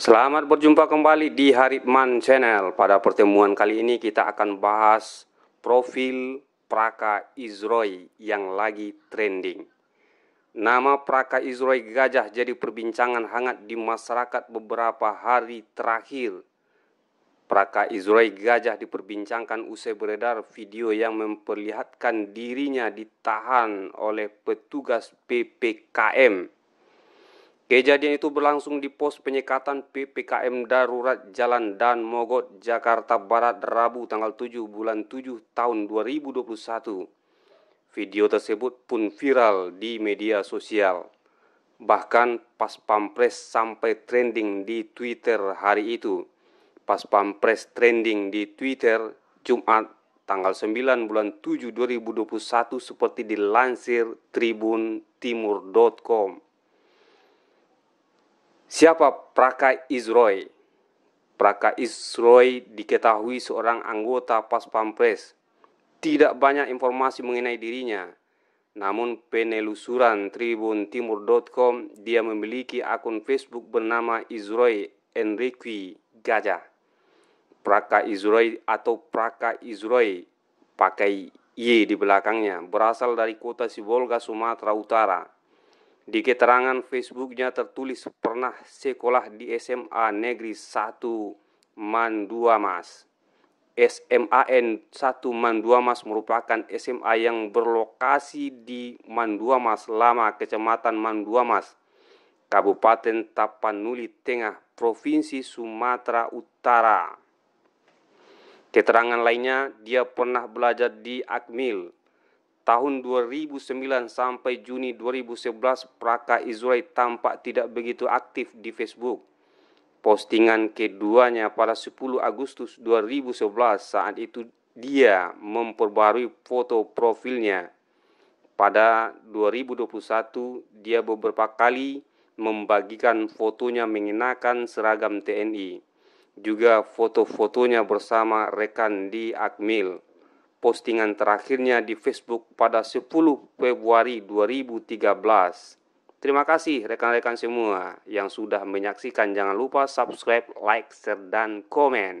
Selamat berjumpa kembali di Haripman Channel. Pada pertemuan kali ini kita akan bahas profil Praka Izroy yang lagi trending. Nama Praka Izroy Gajah jadi perbincangan hangat di masyarakat beberapa hari terakhir. Praka Izroy Gajah diperbincangkan usai beredar video yang memperlihatkan dirinya ditahan oleh petugas PPKM Kejadian itu berlangsung di pos penyekatan PPKM Darurat Jalan dan Mogot, Jakarta Barat, Rabu tanggal 7 bulan 7 tahun 2021. Video tersebut pun viral di media sosial. Bahkan pas pampres sampai trending di Twitter hari itu. Pas pampres trending di Twitter Jumat tanggal 9 bulan 7 2021 seperti dilansir tribuntimur.com. Siapa Praka Izroy? Praka Izroy diketahui seorang anggota Pas Pampres. Tidak banyak informasi mengenai dirinya. Namun penelusuran tribuntimur.com dia memiliki akun Facebook bernama Izroy Enrique Gajah. Praka Izroy atau Praka Izroy pakai Y di belakangnya berasal dari kota Sibolga, Sumatera Utara di keterangan Facebooknya tertulis pernah sekolah di SMA Negeri 1 Mandua Mas. SMAN 1 Mandua Mas merupakan SMA yang berlokasi di Mandua Mas Lama, Kecamatan Mandua Mas, Kabupaten Tapanuli Tengah, Provinsi Sumatera Utara. Keterangan lainnya, dia pernah belajar di Akmil, Tahun 2009 sampai Juni 2011 Praka Israel tampak tidak begitu aktif di Facebook. Postingan keduanya pada 10 Agustus 2011 saat itu dia memperbarui foto profilnya. Pada 2021 dia beberapa kali membagikan fotonya mengenakan seragam TNI. Juga foto-fotonya bersama rekan di Akmil postingan terakhirnya di Facebook pada 10 Februari 2013. Terima kasih rekan-rekan semua yang sudah menyaksikan. Jangan lupa subscribe, like, share, dan komen.